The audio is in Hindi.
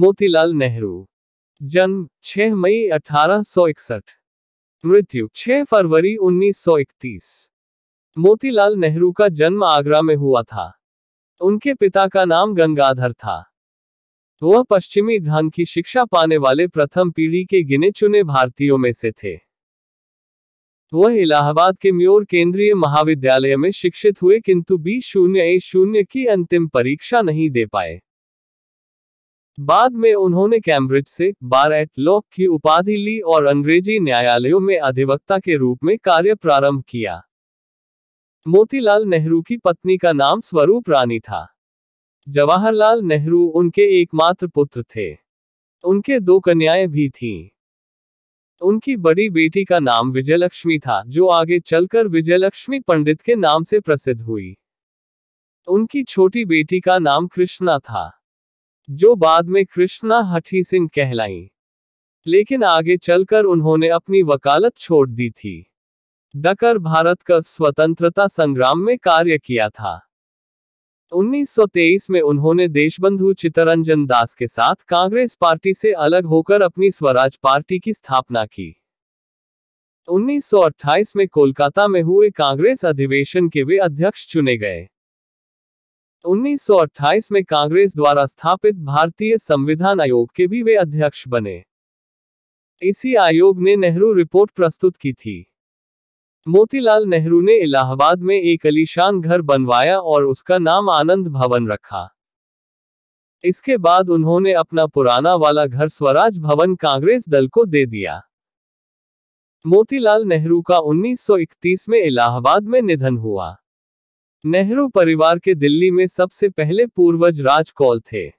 मोतीलाल नेहरू जन्म 6 मई 1861 मृत्यु 6 फरवरी 1931 मोतीलाल नेहरू का जन्म आगरा में हुआ था उनके पिता का नाम गंगाधर था वह पश्चिमी धन की शिक्षा पाने वाले प्रथम पीढ़ी के गिने चुने भारतीयों में से थे वह इलाहाबाद के म्योर केंद्रीय महाविद्यालय में शिक्षित हुए किंतु बी शून्य ए शून्य की अंतिम परीक्षा नहीं दे पाए बाद में उन्होंने कैम्ब्रिज से बार एट लॉ की उपाधि ली और अंग्रेजी न्यायालयों में अधिवक्ता के रूप में कार्य प्रारंभ किया मोतीलाल नेहरू की पत्नी का नाम स्वरूप रानी था जवाहरलाल नेहरू उनके एकमात्र पुत्र थे उनके दो कन्याएं भी थीं। उनकी बड़ी बेटी का नाम विजयलक्ष्मी था जो आगे चलकर विजयलक्ष्मी पंडित के नाम से प्रसिद्ध हुई उनकी छोटी बेटी का नाम कृष्णा था जो बाद में कृष्णा हठी सिंह कहलाई लेकिन आगे चलकर उन्होंने अपनी वकालत छोड़ दी थी डकर भारत का स्वतंत्रता संग्राम में कार्य किया था 1923 में उन्होंने देशबंधु चितरंजन दास के साथ कांग्रेस पार्टी से अलग होकर अपनी स्वराज पार्टी की स्थापना की 1928 में कोलकाता में हुए कांग्रेस अधिवेशन के वे अध्यक्ष चुने गए 1928 में कांग्रेस द्वारा स्थापित भारतीय संविधान आयोग के भी वे अध्यक्ष बने इसी आयोग ने नेहरू रिपोर्ट प्रस्तुत की थी मोतीलाल नेहरू ने इलाहाबाद में एक अलीशान घर बनवाया और उसका नाम आनंद भवन रखा इसके बाद उन्होंने अपना पुराना वाला घर स्वराज भवन कांग्रेस दल को दे दिया मोतीलाल नेहरू का 1931 में इलाहाबाद में निधन हुआ नेहरू परिवार के दिल्ली में सबसे पहले पूर्वज राज कौल थे